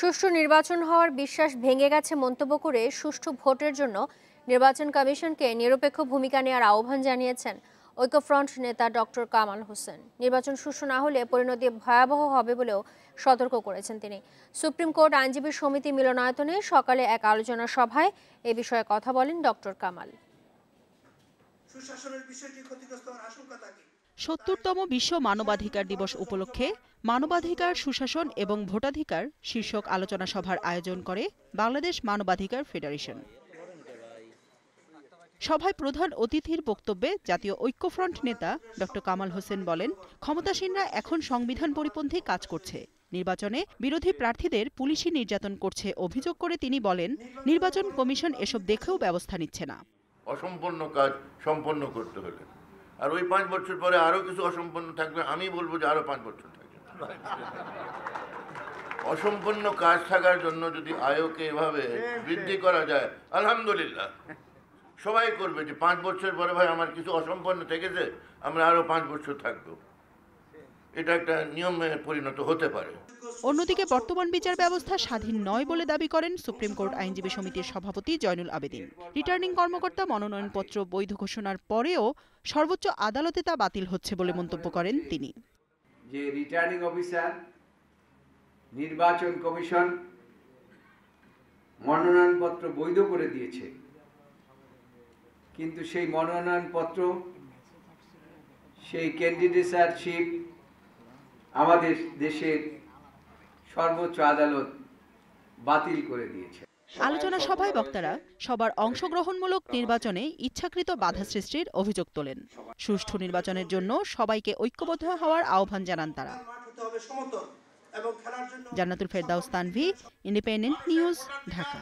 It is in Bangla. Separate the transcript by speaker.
Speaker 1: সুষ্ঠু নির্বাচন হওয়ার বিশ্বাস ভেঙে গেছে মন্তব্য করে সুষ্ঠু ভোটের জন্য নির্বাচন কমিশনকে নিরপেক্ষ ভূমিকা নেওয়ার আহ্বান জানিয়েছেন ঐক্যফ্রন্ট নেতা ডক্টর কামাল হোসেন নির্বাচন সুষ্ঠু না হলে পরিণতি ভয়াবহ হবে বলেও সতর্ক করেছেন তিনি সুপ্রিম কোর্ট আইনজীবী সমিতি মিলনায়তনে সকালে এক আলোচনা সভায় এ বিষয়ে কথা বলেন ডক্টর কামাল সুশাসনের বিষয়টি ক্ষতিগ্রস্ত হওয়ার আশঙ্কা থাকে
Speaker 2: সত্তরতম বিশ্ব মানবাধিকার দিবস উপলক্ষে মানবাধিকার সুশাসন এবং ভোটাধিকার শীর্ষক আলোচনা সভার আয়োজন করে বাংলাদেশ মানবাধিকার ফেডারেশন সভায় প্রধান অতিথির বক্তব্যে জাতীয় ঐক্যফ্রন্ট নেতা ড কামাল হোসেন বলেন ক্ষমতাসীনরা এখন সংবিধান পরিপন্থী কাজ করছে নির্বাচনে বিরোধী প্রার্থীদের পুলিশি নির্যাতন করছে অভিযোগ করে তিনি বলেন নির্বাচন কমিশন এসব দেখেও ব্যবস্থা নিচ্ছে
Speaker 3: না অসম্পন্ন কাজ সম্পন্ন করতে হলে আর ওই পাঁচ বছর পরে আরও কিছু অসম্পন্ন থাকবে আমি বলবো যে আরও পাঁচ বছর থাকবে অসম্পন্ন কাজ থাকার জন্য যদি আয়কে এভাবে হ্যাঁ, হ্যাঁ। বৃদ্ধি করা যায় আলহামদুলিল্লাহ সবাই করবে যে পাঁচ বছর পরে ভাই আমার কিছু অসম্পন্ন থেকেছে আমরা আরও পাঁচ বছর থাকবো এটা একটা নিয়মে পরিণত হতে পারে
Speaker 2: অন্যদিকে বর্তমান বিচার ব্যবস্থা স্বাধীন নয় বলে দাবি করেন সুপ্রিম কোর্ট আইনজীবী সমিতির সভাপতি জয়নুল আবেদিন রিটার্নিং কর্মকর্তা মনোনয়নপত্র বৈধ ঘোষণার পরেও সর্বোচ্চ আদালতে তা বাতিল হচ্ছে বলে মন্তব্য করেন তিনি
Speaker 4: যে রিটার্নিং অফিসার নির্বাচন কমিশন মনোনয়নপত্র বৈধ করে দিয়েছে কিন্তু সেই মনোনয়নপত্র সেই ক্যান্ডিডেট ক্যান্ডিডেটশিপ আমাদের দেশের সর্বোচ্চ আদালত বাতিল করে দিয়েছে আলোচনা সভায় বক্তারা
Speaker 2: সবার অংশগ্রহণমূলক নির্বাচনে ইচ্ছাকৃত বাধা সৃষ্টির অভিযোগ তোলেন সুষ্ঠু নির্বাচনের জন্য সবাইকে ঐক্যবদ্ধ হওয়ার আহ্বান জানান তারা জান্নাতুল ফেরদাউস তানভি ইন্ডিপেন্ডেন্ট নিউজ ঢাকা